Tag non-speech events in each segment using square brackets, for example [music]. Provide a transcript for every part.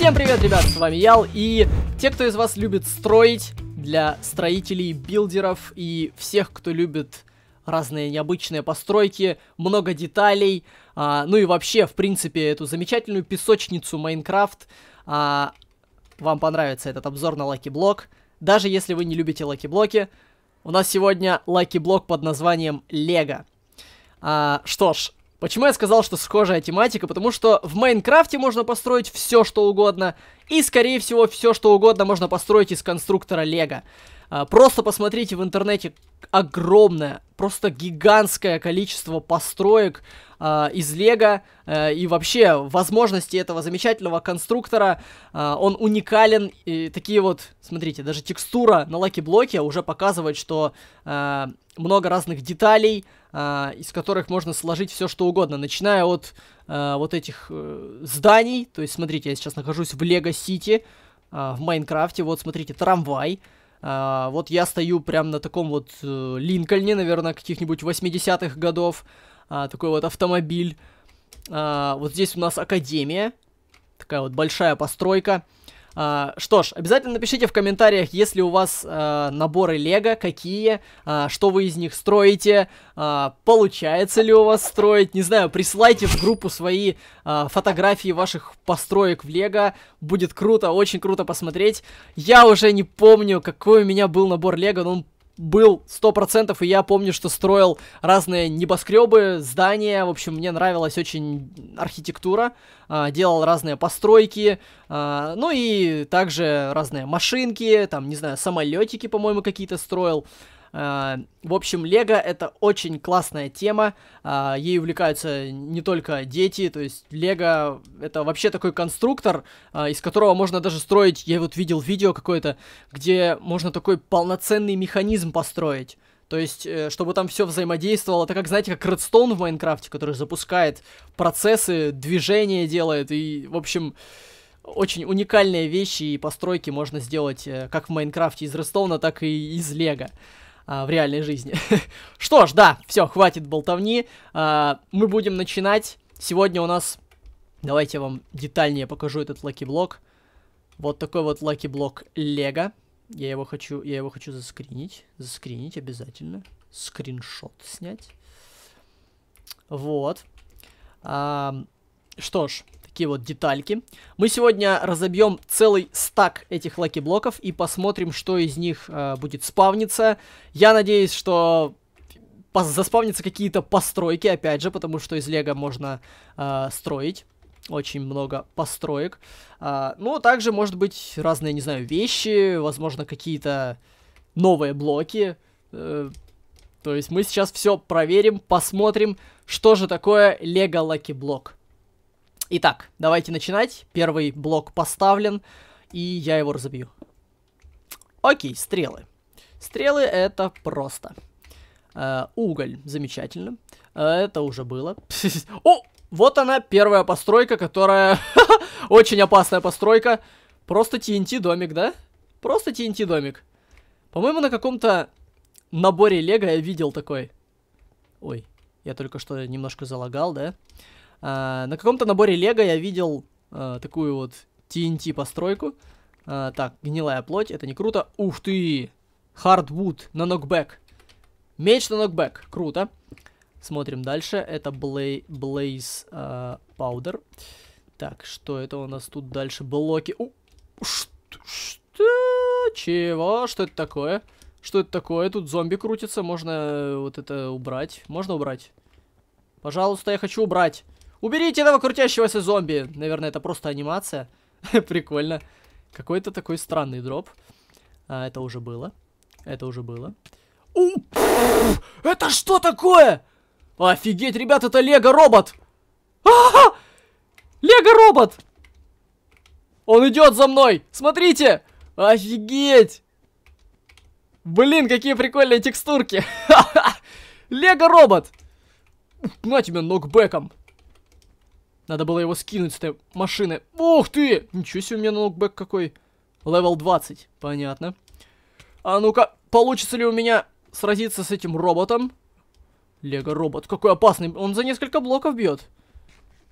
Всем привет, ребят, с вами Ял, и те, кто из вас любит строить, для строителей, билдеров и всех, кто любит разные необычные постройки, много деталей, а, ну и вообще, в принципе, эту замечательную песочницу Майнкрафт, а, вам понравится этот обзор на Лаки Блок, даже если вы не любите Лаки Блоки, у нас сегодня Лаки Блок под названием Лего. А, что ж, Почему я сказал, что схожая тематика? Потому что в Майнкрафте можно построить все, что угодно, и, скорее всего, все, что угодно можно построить из конструктора Лего. А, просто посмотрите в интернете огромное, просто гигантское количество построек а, из Лего э, и вообще возможности этого замечательного конструктора. А, он уникален и такие вот, смотрите, даже текстура на лаки-блоке уже показывает, что э, много разных деталей, из которых можно сложить все что угодно, начиная от э, вот этих зданий. То есть, смотрите, я сейчас нахожусь в Лего Сити в Майнкрафте. Вот, смотрите, трамвай. А, вот я стою прям на таком вот э, Линкольне, наверное, каких-нибудь 80-х годов. А, такой вот автомобиль. А, вот здесь у нас академия. Такая вот большая постройка. А, что ж, обязательно напишите в комментариях, если у вас а, наборы Лего, какие, а, что вы из них строите, а, получается ли у вас строить, не знаю, присылайте в группу свои а, фотографии ваших построек в Лего, будет круто, очень круто посмотреть. Я уже не помню, какой у меня был набор Лего, но он был 100%, и я помню, что строил разные небоскребы, здания, в общем, мне нравилась очень архитектура, а, делал разные постройки, а, ну и также разные машинки, там, не знаю, самолетики, по-моему, какие-то строил, Э, в общем, Лего это очень классная тема, э, ей увлекаются не только дети, то есть Лего это вообще такой конструктор, э, из которого можно даже строить, я вот видел видео какое-то, где можно такой полноценный механизм построить. То есть, чтобы там все взаимодействовало, это как, знаете, как Redstone в Майнкрафте, который запускает процессы, движения делает, и, в общем, очень уникальные вещи и постройки можно сделать как в Майнкрафте из Redstone, так и из Лего а, в реальной жизни. [laughs] Что ж, да, все, хватит болтовни. А, мы будем начинать. Сегодня у нас... Давайте я вам детальнее покажу этот лаки-блок. Вот такой вот лаки-блок Лего. Я его хочу, я его хочу заскринить. Заскринить обязательно. Скриншот снять. Вот. А, что ж, такие вот детальки. Мы сегодня разобьем целый стак этих лаки-блоков и посмотрим, что из них э, будет спавниться. Я надеюсь, что заспавнятся какие-то постройки, опять же, потому что из лего можно э, строить очень много построек. А, ну, также, может быть, разные, не знаю, вещи, возможно, какие-то новые блоки. Э, то есть мы сейчас все проверим, посмотрим, что же такое Лего Лаки Блок. Итак, давайте начинать. Первый блок поставлен, и я его разобью. Окей, стрелы. Стрелы это просто. Э, уголь, замечательно. Э, это уже было. [laughs] О, вот она, первая постройка, которая... [laughs] Очень опасная постройка. Просто TNT домик, да? Просто TNT домик. По-моему, на каком-то наборе лего я видел такой. Ой, я только что немножко залагал, да? Да. А, на каком-то наборе Лего я видел а, такую вот TNT постройку. А, так, гнилая плоть, это не круто. Ух ты! Хардвуд на нокбэк. Меч на нокбэк, круто. Смотрим дальше, это Blaze Blaze Powder. Так, что это у нас тут дальше? Блоки. У, что, что? Чего? Что это такое? Что это такое? Тут зомби крутится. Можно э, вот это убрать. Можно убрать? Пожалуйста, я хочу убрать. Уберите этого крутящегося зомби. Наверное, это просто анимация. [laughs] Прикольно. Какой-то такой странный дроп. А, это уже было. Это уже было. У это что такое? Офигеть, ребят, это лего-робот. А -а -а! Лего-робот. Он идет за мной. Смотрите. Офигеть. Блин, какие прикольные текстурки. [laughs] Лего-робот. На тебя нокбэком. Надо было его скинуть с этой машины. Ух ты! Ничего себе у меня нокбэк какой. Левел 20, понятно. А ну-ка, получится ли у меня сразиться с этим роботом? Лего-робот, какой опасный. Он за несколько блоков бьет.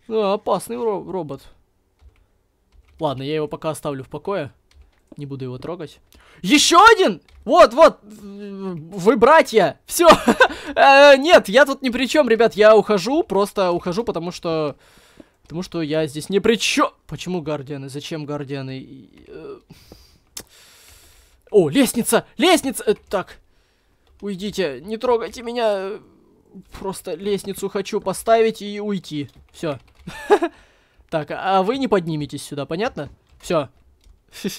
Да, опасный ро робот. Ладно, я его пока оставлю в покое. Не буду его трогать. Еще один! Вот, вот! Вы братья! Все! [laughs] Э, нет, я тут ни при чем, ребят. Я ухожу, просто ухожу, потому что... Потому что я здесь не при чё... Почему гардианы? Зачем гардианы? Э, О, лестница! Лестница! Э, так. Уйдите, не трогайте меня. Просто лестницу хочу поставить и уйти. Все. [laughs] Так, а вы не подниметесь сюда, понятно? Все.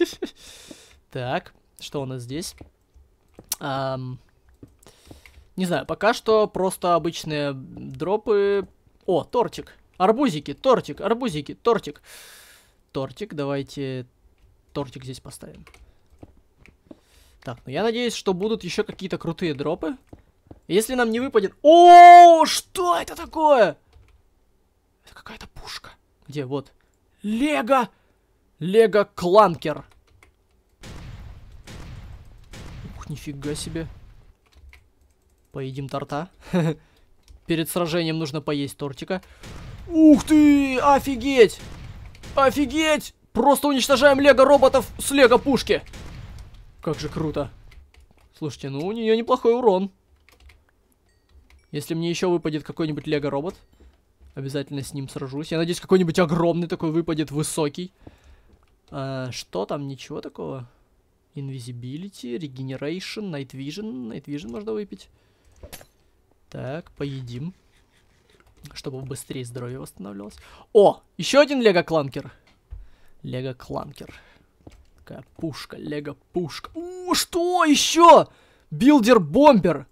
[laughs] Так, что у нас здесь? Не знаю, пока что просто обычные дропы. О, тортик. Арбузики, тортик, арбузики, тортик. Тортик, давайте тортик здесь поставим. Так, ну я надеюсь, что будут еще какие-то крутые дропы. Если нам не выпадет... О, что это такое? Это какая-то пушка. Где? Вот. Лего! Лего Кланкер. Ух, нифига себе. Поедим торта. [laughs] Перед сражением нужно поесть тортика. Ух ты! Офигеть! Офигеть! Просто уничтожаем лего-роботов с лего-пушки! Как же круто! Слушайте, ну у нее неплохой урон. Если мне еще выпадет какой-нибудь лего-робот, обязательно с ним сражусь. Я надеюсь, какой-нибудь огромный такой выпадет, высокий. А, что там? Ничего такого? Invisibility, Regeneration, Night Vision. Night Vision можно выпить. Так, поедим чтобы быстрее здоровье восстанавливалось. О, еще один Лего Кланкер. Лего Кланкер. Такая пушка, Лего пушка. О, что еще? Билдер бомбер.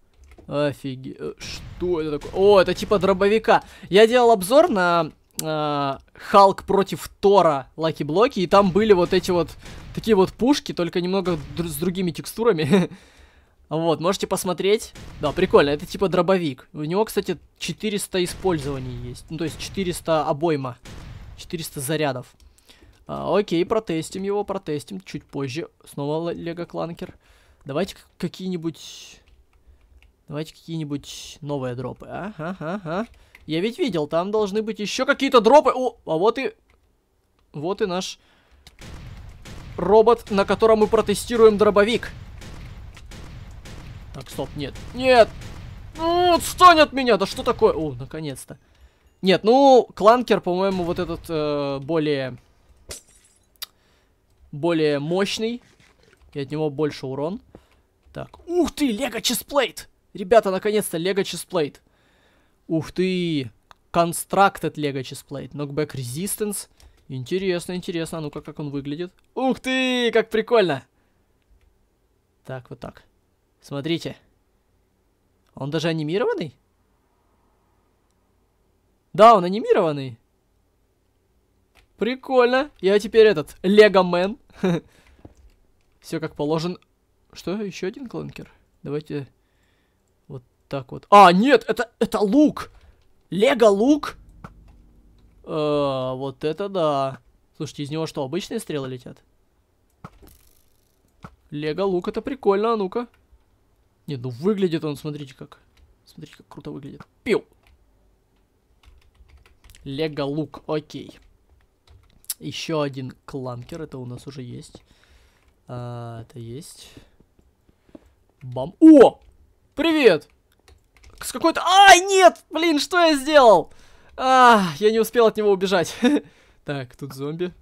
Офиге... Э, что это такое? О, это типа дробовика. Я делал обзор на э, Халк против Тора Лаки Блоки, и там были вот эти вот такие вот пушки, только немного др с другими текстурами. [laughs] Вот, можете посмотреть. Да, прикольно, это типа дробовик. У него, кстати, 400 использований есть. Ну, то есть 400 обойма. 400 зарядов. А, окей, протестим его, протестим чуть позже. Снова лего-кланкер. Давайте какие-нибудь... Давайте какие-нибудь новые дропы. А, ага, ага. Я ведь видел, там должны быть еще какие-то дропы. О, а вот и... Вот и наш робот, на котором мы протестируем дробовик так, стоп, нет. Нет! Ну, отстань от меня! Да что такое? О, наконец-то. Нет, ну, кланкер, по-моему, вот этот э, более... Более мощный. И от него больше урон. Так. Ух ты, лего чесплейт! Ребята, наконец-то, лего чесплейт. Ух ты! Constructed лего чесплейт. Нокбэк Резистенс. Интересно, интересно. А ну-ка, как он выглядит. Ух ты, как прикольно! Так, вот так. Смотрите. Он даже анимированный? Да, он анимированный. Прикольно. Я теперь этот, Лего-мен. [laughs] Все как положено. Что, еще один кланкер? Давайте вот так вот. А, нет, это, это лук. Лего-лук. А, э, вот это да. Слушайте, из него что, обычные стрелы летят? Лего-лук, это прикольно, а ну-ка. Не, ну выглядит он, смотрите как. Смотрите, как круто выглядит. Пиу. Лего лук, окей. Еще один кланкер, это у нас уже есть. А, это есть. Бам. О! Привет! С какой-то... А, нет! Блин, что я сделал? А, я не успел от него убежать. [laughs] Так, тут зомби.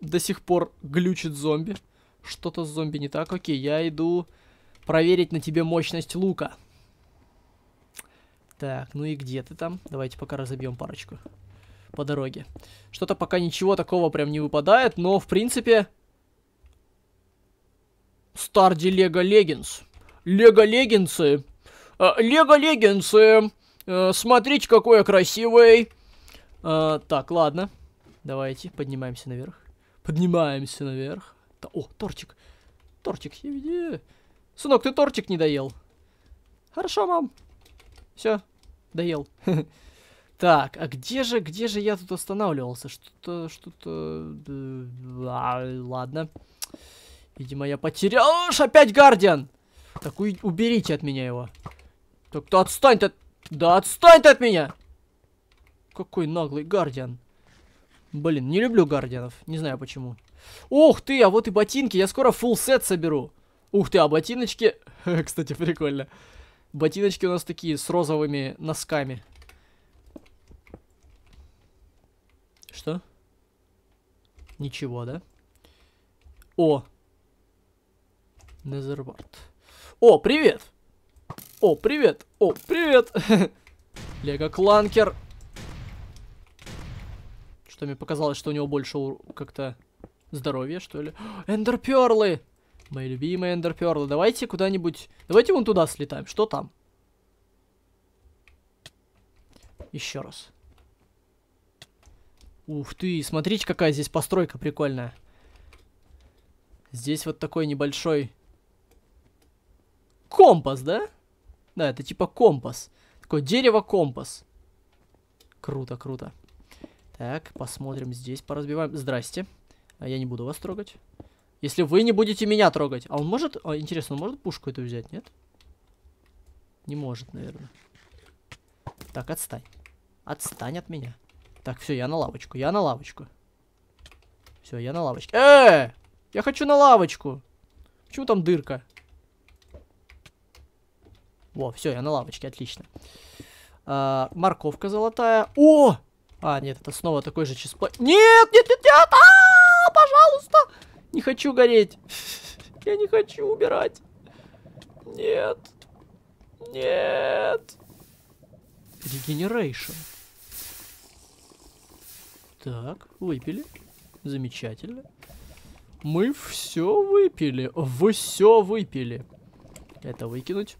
До сих пор глючит зомби. Что-то с зомби не так. Окей, я иду проверить на тебе мощность лука. Так, ну и где ты там? Давайте пока разобьем парочку по дороге. Что-то пока ничего такого прям не выпадает, но в принципе... Старди Лего Леггинс. Лего Леггинсы. Э, Лего Леггинсы. Э, смотрите, какой я красивый. Э, так, ладно. Давайте поднимаемся наверх. Поднимаемся наверх. О, тортик. Тортик, я видел. Сынок, ты тортик не доел. Хорошо, мам. Все, доел. [laughs] Так, а где же, где же я тут останавливался? Что-то, что-то... Э, а, ладно. Видимо, я потерял... Ош, опять Гардиан! Так, у... уберите от меня его. Так, да отстань ты... От... Да отстань ты от меня! Какой наглый Гардиан. Блин, не люблю Гардианов. Не знаю почему. Ух ты, а вот и ботинки. Я скоро фулл сет соберу. Ух ты, а ботиночки... [laughs] Кстати, прикольно. Ботиночки у нас такие, с розовыми носками. Что? Ничего, да? О! Незервард. О, привет! О, привет! О, привет! [laughs] Лего Кланкер. Что мне показалось, что у него больше как-то здоровья, что ли? [gasps] Эндерперлы! Мои любимые эндерперла. Давайте куда-нибудь... Давайте вон туда слетаем. Что там? Еще раз. Ух ты, смотрите, какая здесь постройка прикольная. Здесь вот такой небольшой... Компас, да? Да, это типа компас. Такое дерево-компас. Круто, круто. Так, посмотрим здесь, поразбиваем. Здрасте. А я не буду вас трогать. Если вы не будете меня трогать. А он может... А, интересно, он может пушку эту взять, нет? Не может, наверное. Так, отстань. Отстань от меня. Так, все, я на лавочку, я на лавочку. Все, я на лавочке. Э! Я хочу на лавочку. Почему там дырка? Во, все, я на лавочке, отлично. А, морковка золотая. О! А, нет, это снова такой же чисплей. Нет, нет, нет, нет! А, -а, -а пожалуйста! не хочу гореть. Я не хочу убирать. Нет. Нет. Регенерейшн. Так, выпили. Замечательно. Мы все выпили. Вы все выпили. Это выкинуть.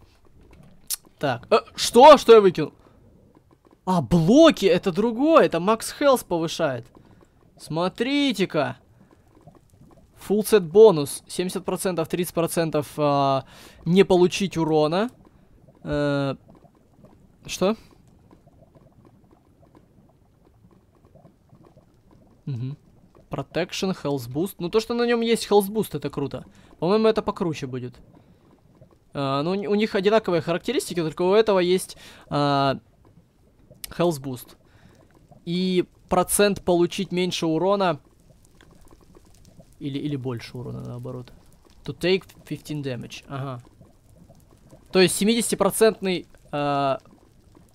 Так. А, что? Что я выкинул? А, блоки, это другое. Это Макс Хелс повышает. Смотрите-ка. Full set бонус. 70%, 30% а, не получить урона. Э, что? Угу. Protection, health boost. Ну, то, что на нем есть health boost, это круто. По-моему, это покруче будет. А, ну, у них одинаковые характеристики, только у этого есть а, health boost. И процент получить меньше урона или, или больше урона, наоборот. To take 15 damage. Ага. То есть 70-процентный... Э,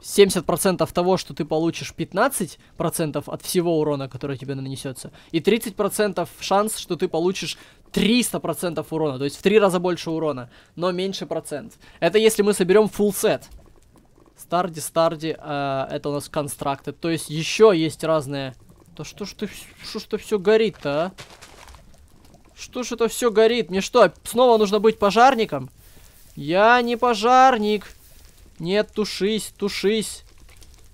70% того, что ты получишь 15% от всего урона, который тебе нанесется, и 30% шанс, что ты получишь 300% урона, то есть в 3 раза больше урона, но меньше процент. Это если мы соберем full set. Старди, старди, э, это у нас констракты. То есть еще есть разные... Да что ж ты, что ты все горит-то, а? Что ж это все горит? Мне что, снова нужно быть пожарником? Я не пожарник. Нет, тушись, тушись.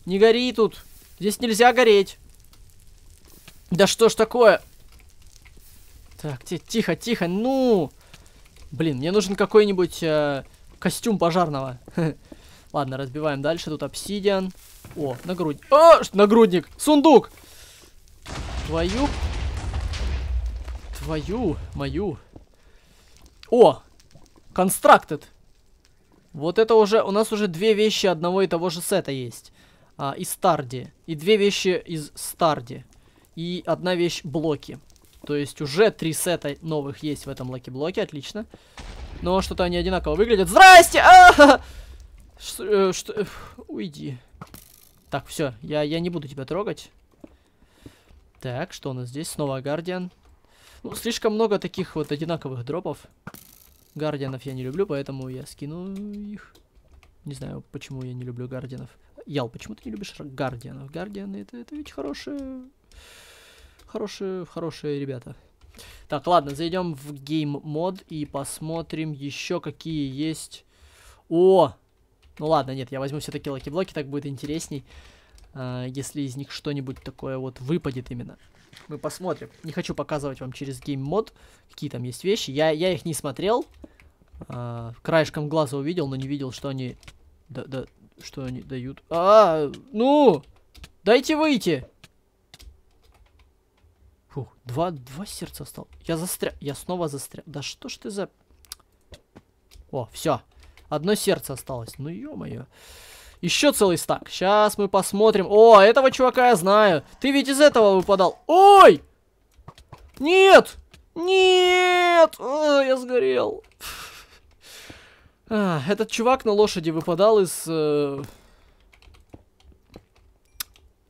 Не гори тут. Здесь нельзя гореть. Да что ж такое? Так, тихо, тихо, ну. Блин, мне нужен какой-нибудь э, костюм пожарного. [laughs] Ладно, разбиваем дальше. Тут обсидиан. О, нагрудник. О, нагрудник. Сундук. Твою Твою, мою. О! констрактед Вот это уже... У нас уже две вещи одного и того же сета есть. А, из Старди. И две вещи из Старди. И одна вещь блоки. То есть уже три сета новых есть в этом лаки-блоке. Отлично. Но что-то они одинаково выглядят. Здрасте! А э, Что, что, э, уйди. Так, все, я, я не буду тебя трогать. Так, что у нас здесь? Снова Гардиан. Ну, слишком много таких вот одинаковых дропов. Гардианов я не люблю, поэтому я скину их. Не знаю, почему я не люблю гардианов. Ял, почему ты не любишь гардианов? Гардианы это, это ведь хорошие... Хорошие, хорошие ребята. Так, ладно, зайдем в гейм мод и посмотрим еще какие есть... О! Ну ладно, нет, я возьму все-таки лаки-блоки, так будет интересней, э, если из них что-нибудь такое вот выпадет именно. Мы посмотрим. Не хочу показывать вам через гейм-мод, какие там есть вещи. Я, я их не смотрел. А, краешком глаза увидел, но не видел, что они... Да, да, что они дают. А, ну! Дайте выйти! Фух, два, два сердца осталось. Я застрял. Я снова застрял. Да что ж ты за... О, все. Одно сердце осталось. Ну, ё-моё. Еще целый стак. Сейчас мы посмотрим. О, этого чувака я знаю. Ты ведь из этого выпадал. Ой! Нет! Нет! О, а, я сгорел. А, этот чувак на лошади выпадал из... Э...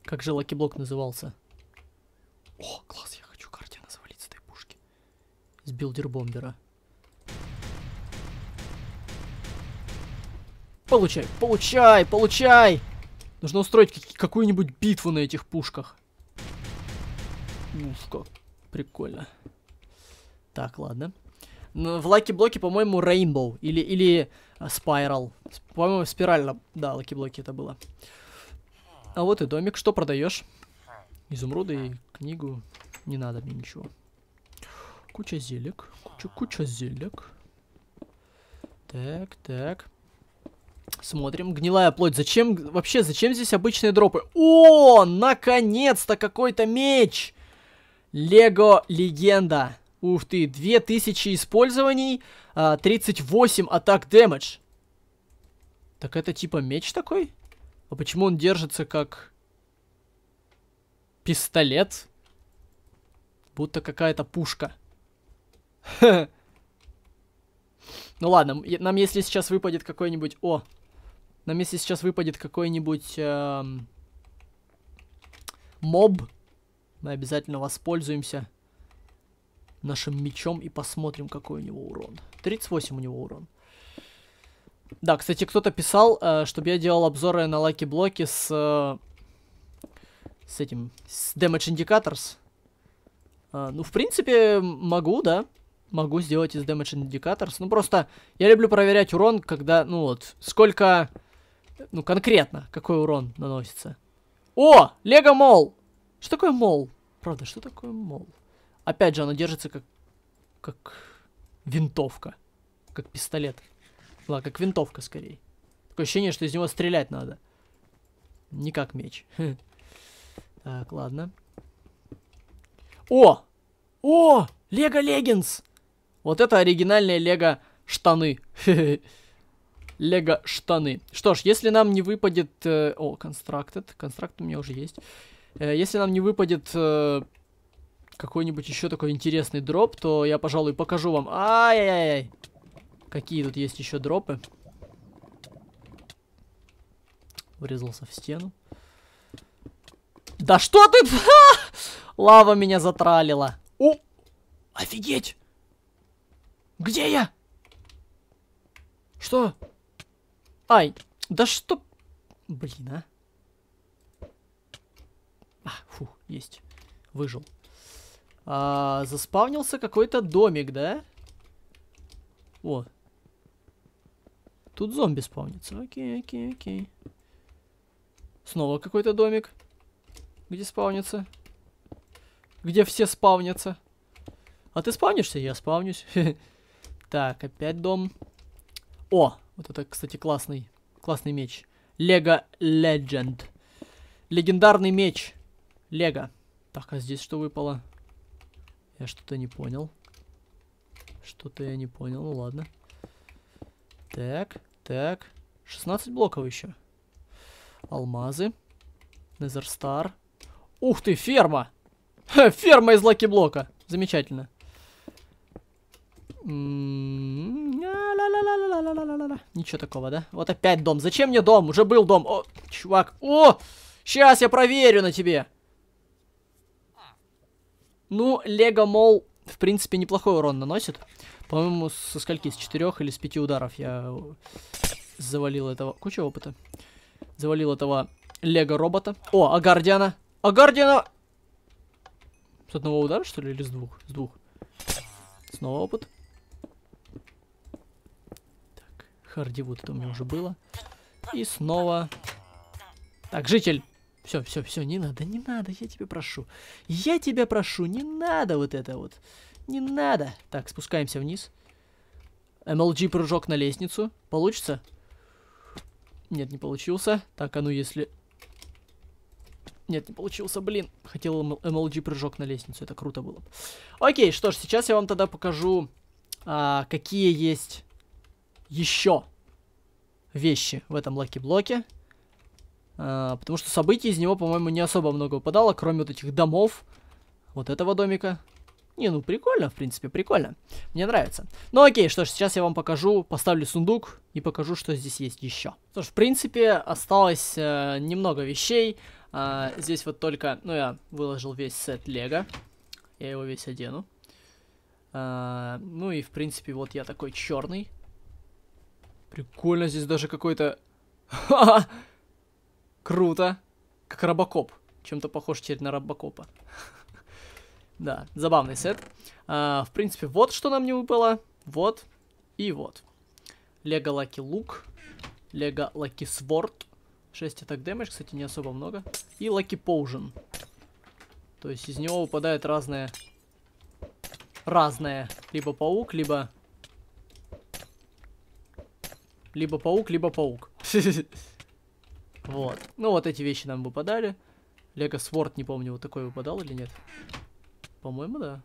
Как же лакиблок назывался? О, класс, я хочу картина завалить с этой пушки. С билдербомбера. бомбера Получай, получай, получай! Нужно устроить какую-нибудь битву на этих пушках. Уф, как прикольно. Так, ладно. Но в лаки-блоке, по-моему, Rainbow или, или а, Spiral. По-моему, спирально. Да, лаки-блоки это было. А вот и домик. Что продаешь? Изумруды и книгу. Не надо мне ничего. Куча зелек. Куча, куча зелек. Так, так. Смотрим. Гнилая плоть. Зачем? Вообще, зачем здесь обычные дропы? О, наконец-то какой-то меч! Лего Легенда. Ух ты, 2000 использований, 38 а, атак дэмэдж. Так это типа меч такой? А почему он держится как... Пистолет? Будто какая-то пушка. [laughs] Ха -ха. Ну ладно, нам если сейчас выпадет какой-нибудь... О! Нам если сейчас выпадет какой-нибудь... Эм, моб. Мы обязательно воспользуемся нашим мечом и посмотрим, какой у него урон. 38 у него урон. Да, кстати, кто-то писал, э, чтобы я делал обзоры на лаки-блоки с... Э, с этим... С Damage Indicators. Э, ну, в принципе, могу, да могу сделать из Damage Indicators. Ну, просто я люблю проверять урон, когда, ну вот, сколько... Ну, конкретно, какой урон наносится. О! Лего Мол! Что такое Мол? Правда, что такое Мол? Опять же, оно держится как... Как... Винтовка. Как пистолет. Ладно, как винтовка, скорее. Такое ощущение, что из него стрелять надо. Не как меч. [laughs] Так, ладно. О! О! Лего Леггинс! Вот это оригинальные лего штаны. [laughs] Лего штаны. Что ж, если нам не выпадет... Э, о, констрактед. Констракт у меня уже есть. Э, если нам не выпадет э, какой-нибудь еще такой интересный дроп, то я, пожалуй, покажу вам... Ай-яй-яй. Какие тут есть еще дропы. Врезался в стену. Да что ты... [laughs] Лава меня затралила. О! Офигеть! Где я? Что? Ай, да что? Блин, а. а фу, есть. Выжил. А, заспавнился какой-то домик, да? О. Тут зомби спавнится. Окей, окей, окей. Снова какой-то домик. Где спавнится? Где все спавнятся? А ты спавнишься? Я спавнюсь. [laughs] Так, опять дом. О, вот это, кстати, классный, классный меч. Лего Легенд. Легендарный меч. Лего. Так, а здесь что выпало? Я что-то не понял. Что-то я не понял, ну ладно. Так, так. 16 блоков еще. Алмазы. Незерстар. Ух ты, ферма! Ха, [laughs] ферма из лаки блока. Замечательно. А, Ничего такого, да? Вот опять дом. Зачем мне дом? Уже был дом. О, чувак. О! Сейчас я проверю на тебе. Ну, Лего Мол, в принципе, неплохой урон наносит. По-моему, со скольки? С четырех или с пяти ударов я завалил этого... Куча опыта. Завалил этого Лего-робота. О, а Гардиана? А Гардиана... С одного удара, что ли, или с двух? С двух. Снова опыт. Хардивуд, это у меня уже было. И снова... Так, житель! Все, все, все, не надо, не надо, я тебя прошу. Я тебя прошу, не надо вот это вот. Не надо. Так, спускаемся вниз. MLG прыжок на лестницу. Получится? Нет, не получился. Так, а ну если... Нет, не получился, блин. Хотел MLG прыжок на лестницу, это круто было. Окей, что ж, сейчас я вам тогда покажу, а, какие есть еще вещи в этом лаки-блоке. А, потому что событий из него, по-моему, не особо много выпадало, кроме вот этих домов. Вот этого домика. Не, ну прикольно, в принципе, прикольно. Мне нравится. Ну окей, что ж, сейчас я вам покажу, поставлю сундук и покажу, что здесь есть еще. Что ж, в принципе, осталось э, немного вещей. Э, здесь вот только, ну я выложил весь сет лего. Я его весь одену. Э, ну и, в принципе, вот я такой черный. Прикольно, здесь даже какой-то... [laughs] Круто. Как робокоп. Чем-то похож теперь на робокопа. [laughs] да, забавный сет. А, в принципе, вот что нам не выпало. Вот и вот. Лего Лаки Лук. Лего Лаки Сворд. 6 атак дэмэдж, кстати, не особо много. И Лаки Поужен. То есть из него выпадает разное... Разное. Либо паук, либо либо паук, либо паук. [laughs] Вот. Ну, вот эти вещи нам выпадали. Лего Сворд, не помню, вот такой выпадал или нет? По-моему, да.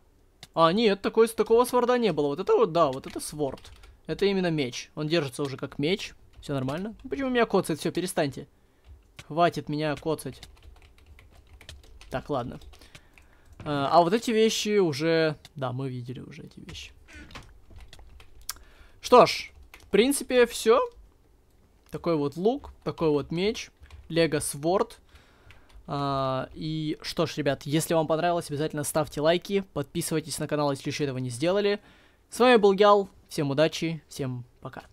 А, нет, такой, такого сворда не было. Вот это вот, да, вот это сворд. Это именно меч. Он держится уже как меч. Все нормально. Ну, почему меня коцает? Все, перестаньте. Хватит меня коцать. Так, ладно. А, а вот эти вещи уже... Да, мы видели уже эти вещи. Что ж, принципе, все. Такой вот лук, такой вот меч, Лего Sword Uh, а, и что ж, ребят, если вам понравилось, обязательно ставьте лайки, подписывайтесь на канал, если еще этого не сделали. С вами был Гял, всем удачи, всем пока.